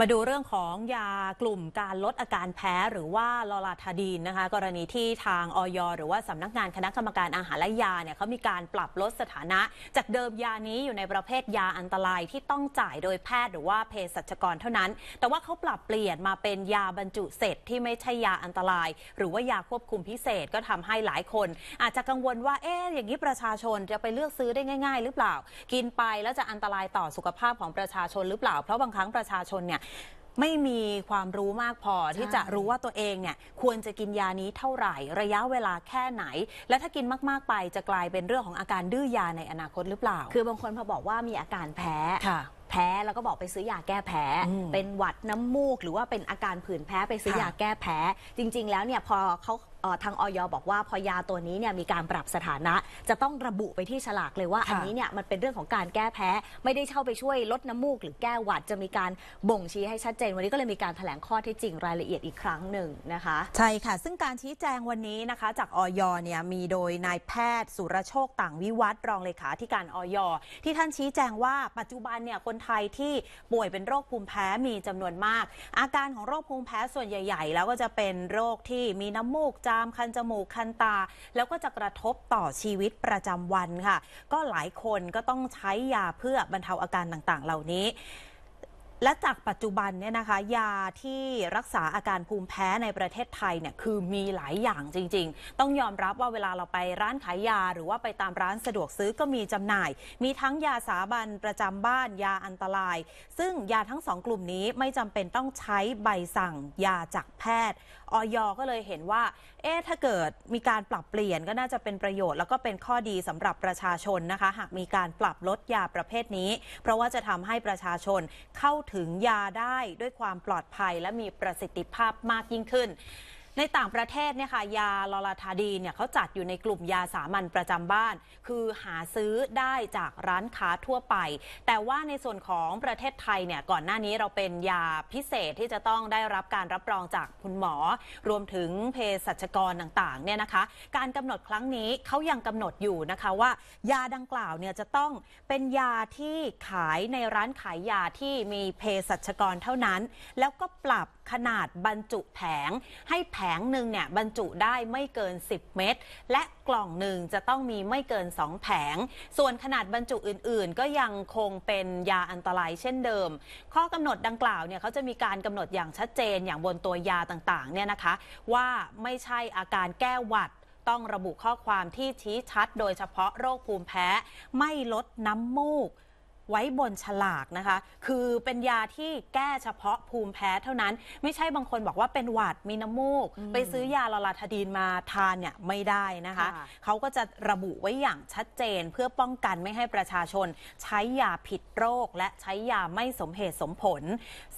มาดูเรื่องของยากลุ่มการลดอาการแพ้ หรือว่าลอลาทาดีนนะคะ กรณีที่ทางออยหรือว่าสำนักงานคณะกรรมการอาหารและยาเนี่ยเขามีการปรับลดสถานะ จากเดิมยานี้อยู่ในประเภทยาอันตรายที่ต้องจ่ายโดยแพทย์หรือว่าเภสัชกรเท่านั้น แต่ว่าเขาปรับเปลี่ยนมาเป็นยาบรรจุเสร็จ ที่ไม่ใช่ยาอันตราย หรือว่ายาควบคุมพิเศษก็ทำให้หลายคน อาจจะกังวลว่าเอ๊ะอย่างนี้ประชาชนจะไปเลือกซื้อได้ง่าย ๆ หรือเปล่า กินไปแล้วจะอันตรายต่อสุขภาพของประชาชน หรือเปล่าเพราะบางครั้งประชาชนเนี่ยไม่มีความรู้มากพอที่จะรู้ว่าตัวเองเนี่ยควรจะกินยานี้เท่าไหร่ ระยะเวลาแค่ไหน และถ้ากินมากๆไปจะกลายเป็นเรื่องของอาการดื้อยาในอนาคตหรือเปล่า คือบางคนพอบอกว่ามีอาการแพ้ค่ะแพ้แล้วก็บอกไปซื้อยาแก้แพ้เป็นหวัดน้ำมูก หรือว่าเป็นอาการผื่นแพ้ไปซื้อยาแก้แพ้จริงๆแล้วเนี่ยพอเขาทางออยบอกว่าพอยาตัวนี้เนี่ยมีการปรับสถานะ จะต้องระบุไปที่ฉลากเลยว่าอันนี้เนี่ยมันเป็นเรื่องของการแก้แพ้ ไม่ได้เข้าไปช่วยลดน้ำมูก หรือแก้หวัดจะมีการบ่งชี้ให้ชัดเจน วันนี้ก็เลยมีการถแถลงข้อเท็จจริงรายละเอียดอีกครั้งหนึ่งนะคะ ใช่ค่ะ ซึ่งการชี้แจงวันนี้นะคะ จากออยเนี่ยมีโดยนายแพทย์ สุรโชคต่างวิวัฒรองเลขาธิการออยที่ท่านชี้แจงว่าปัจจุบันเนี่ยคนนไทยที่ป่วยเป็นโรคภูมิแพ้มีจำนวนมาก อาการของโรคภูมิแพ้ส่วนใหญ่ ๆ แล้วก็จะเป็นโรคที่มีน้ำมูกจามคันจมูกคันตา แล้วก็จะกระทบต่อชีวิตประจำวันค่ะ ก็หลายคนก็ต้องใช้ยาเพื่อบรรเทาอาการต่าง ๆ เหล่านี้และจากปัจจุบันเนี่ยนะคะยาที่รักษาอาการภูมิแพ้ในประเทศไทยเนี่ยคือมีหลายอย่างจริงๆ ต้องยอมรับว่าเวลาเราไปร้านขายยาหรือว่าไปตามร้านสะดวกซื้อก็มีจำหน่าย มีทั้งยาสาบันประจำบ้านยาอันตราย ซึ่งยาทั้งสองกลุ่มนี้ไม่จำเป็นต้องใช้ใบสั่งยาจากแพทย์ออยก็เลยเห็นว่า เอ๊ะถ้าเกิดมีการปรับเปลี่ยนก็น่าจะเป็นประโยชน์ แล้วก็เป็นข้อดีสำหรับประชาชนนะคะหากมีการปรับลดยาประเภทนี้ เพราะว่าจะทำให้ประชาชนเข้าถึงยาได้ด้วยความปลอดภัยและมีประสิทธิภาพมากยิ่งขึ้นในต่างประเทศเนี่ยค่ะยาลอราทาดีเนี่ยเขาจัดอยู่ในกลุ่มยาสามัญประจำบ้าน คือหาซื้อได้จากร้านค้าทั่วไป แต่ว่าในส่วนของประเทศไทย เนี่ย ก่อนหน้านี้เราเป็นยาพิเศษที่จะต้องได้รับการรับรองจากคุณหมอ รวมถึงเภสัชกรต่างๆเนี่ยนะคะการกำหนดครั้งนี้เขายังกำหนดอยู่นะคะว่า ยาดังกล่าวเนี่ยจะต้องเป็นยาที่ขายในร้านขายยาที่มีเภสัชกรเท่านั้น แล้วก็ปรับขนาดบรรจุแผงให้แผแผงหนึ่งเนี่ยบรรจุได้ไม่เกิน 10 เม็ด และกล่องหนึ่งจะต้องมีไม่เกิน 2 แผง ส่วนขนาดบรรจุอื่น ๆ ก็ยังคงเป็นยาอันตรายเช่นเดิม ข้อกำหนดดังกล่าวเนี่ยเขาจะมีการกำหนดอย่างชัดเจนอย่างบนตัวยาต่าง ๆ เนี่ยนะคะ ว่าไม่ใช่อาการแก้หวัดต้องระบุข้อความที่ชี้ชัด โดยเฉพาะโรคภูมิแพ้ไม่ลดน้ำมูกไว้บนฉลากนะคะ คือเป็นยาที่แก้เฉพาะภูมิแพ้เท่านั้น ไม่ใช่บางคนบอกว่าเป็นหวัดมีน้ำมูก ไปซื้อยาลอลาทดีนมาทานเนี่ยไม่ได้นะคะ เขาก็จะระบุไว้อย่างชัดเจนเพื่อป้องกันไม่ให้ประชาชน ใช้ยาผิดโรคและใช้ยาไม่สมเหตุสมผล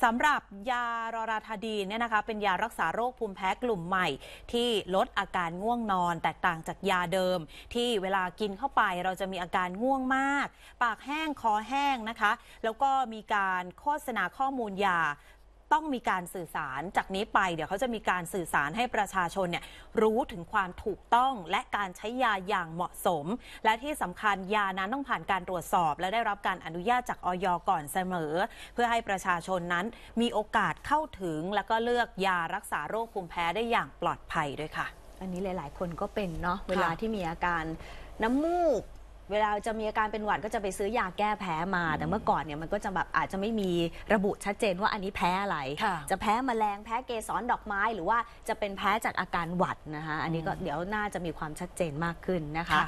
สำหรับยาลอลาทาดีนเนี่ยนะคะเป็นยารักษาโรคภูมิแพ้กลุ่มใหม่ ที่ลดอาการง่วงนอนแตกต่างจากยาเดิม ที่เวลากินเข้าไปเราจะมีอาการง่วงมาก ปากแห้งคอแห้งแห้งนะคะแล้วก็มีการโฆษณาข้อมูลยา ต้องมีการสื่อสารจากนี้ไป เดี๋ยวเขาจะมีการสื่อสารให้ประชาชนเนี่ยรู้ถึงความถูกต้องและการใช้ยาอย่างเหมาะสม และที่สำคัญยานั้นต้องผ่านการตรวจสอบ และได้รับการอนุญาตจากออยก่อนเสมอ เพื่อให้ประชาชนนั้นมีโอกาสเข้าถึงและก็เลือกยารักษาโรคภูมิแพ้ได้อย่างปลอดภัยด้วยค่ะ อันนี้หลายๆ คนก็เป็นเนาะเวลาที่มีอาการน้ำมูกเวลาจะมีอาการเป็นหวัดก็จะไปซื้อยาแก้แพ้มา แต่เมื่อก่อนเนี่ยมันก็จะแบบอาจจะไม่มีระบุชัดเจนว่าอันนี้แพ้อะไระจะแพ้แมลงแพ้เกสรดอกไม้หรือว่าจะเป็นแพ้จากอาการหวัดนะคะ อันนี้ก็เดี๋ยวน่าจะมีความชัดเจนมากขึ้นนะคะ